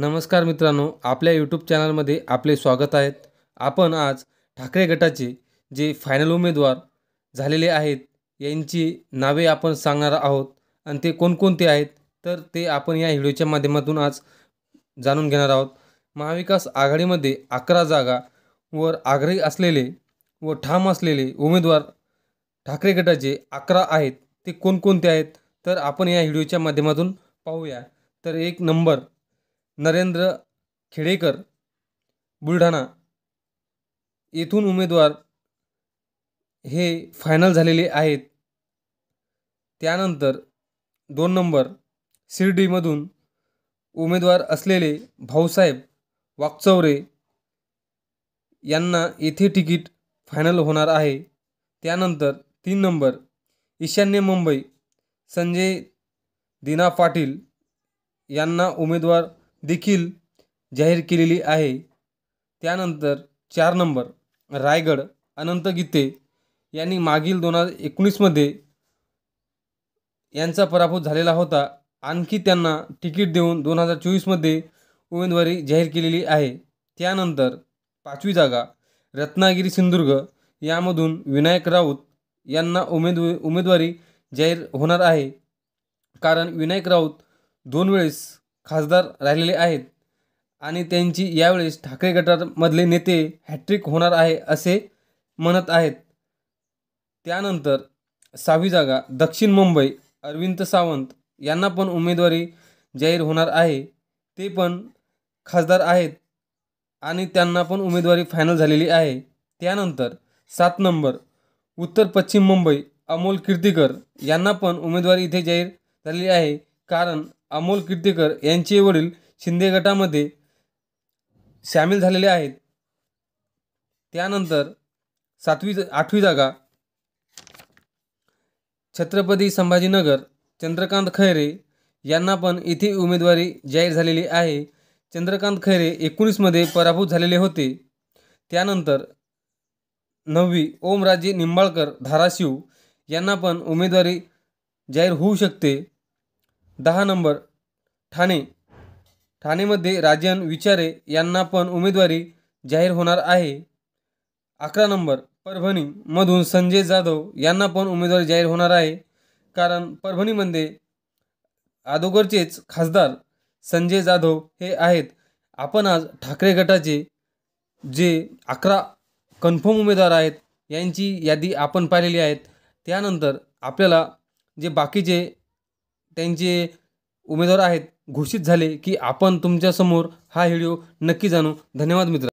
नमस्कार मित्रांनो आपल्या यूट्यूब चॅनलमध्ये आपले स्वागत आहेत आपण आज ठाकरे गटाचे जे फायनल उमेदवार झालेले आहेत यांची नावे आपण सांगणार आहोत आणि ते कोणकोणते आहेत तर ते आपण या व्हिडिओच्या माध्यमातून आज जाणून घेणार आहोत महाविकास आघाडीमध्ये अकरा जागा वर आग्रही असलेले व ठाम असलेले उमेदवार ठाकरे गटाचे अकरा आहेत ते कोणकोणते आहेत तर आपण या व्हिडिओच्या माध्यमातून पाहूया तर एक नंबर नरेंद्र खेडेकर बुलढाणा येथून उमेदवार हे फायनल झालेले आहेत त्यानंतर दोन नंबर शिर्डीमधून उमेदवार असलेले भाऊसाहेब वाकचौरे यांना येथे तिकीट फायनल होणार आहे त्यानंतर तीन नंबर ईशान्य मुंबई संजय दिना पाटील यांना उमेदवार देखील जाहीर केलेली आहे त्यानंतर चार नंबर रायगड अनंत गीते यांनी मागील दोन हजार एकोणीसमध्ये यांचा पराभूत झालेला होता आणखी त्यांना तिकीट देऊन दोन हजार चोवीसमध्ये उमेदवारी जाहीर केलेली आहे त्यानंतर पाचवी जागा रत्नागिरी सिंधुदुर्ग यामधून विनायक राऊत यांना उमेद उमेदवारी जाहीर होणार आहे कारण विनायक राऊत दोन वेळेस खासदार राहिलेले आहेत आणि त्यांची यावेळेस ठाकरे गटामधले नेते हॅट्रिक होणार आहे असे म्हणत आहेत त्यानंतर सहावी जागा दक्षिण मुंबई अरविंद सावंत यांना पण उमेदवारी जाहीर होणार आहे ते पण खासदार आहेत आणि त्यांना पण उमेदवारी फायनल झालेली आहे त्यानंतर सात नंबर उत्तर पश्चिम मुंबई अमोल कीर्तीकर यांना पण उमेदवारी इथे जाहीर झालेली आहे कारण अमोल किर्तीकर यांचे वडील शिंदे गटामध्ये सामील झालेले आहेत त्यानंतर सातवी आठवी जागा छत्रपती संभाजीनगर चंद्रकांत खैरे यांना पण इथे उमेदवारी जाहीर झालेली आहे चंद्रकांत खैरे एकोणीसमध्ये पराभूत झालेले होते त्यानंतर नववी ओमराजे निंबाळकर धाराशिव यांना पण उमेदवारी जाहीर होऊ शकते दहा नंबर ठाणे ठाणेमध्ये राजन विचारे यांना पण उमेदवारी जाहीर होणार आहे अकरा नंबर परभणीमधून संजय जाधव यांना पण उमेदवारी जाहीर होणार आहे कारण परभणीमध्ये आदोगरचेच खासदार संजय जाधव हे आहेत आपण आज ठाकरे गटाचे जे अकरा कन्फर्म उमेदवार आहेत यांची यादी आपण पाहिलेली आहेत त्यानंतर आपल्याला जे बाकीचे त्यांचे उमेदवार आहेत घोषित झाले की आपण तुमच्यासमोर हा व्हिडिओ नक्की जाणू धन्यवाद मित्र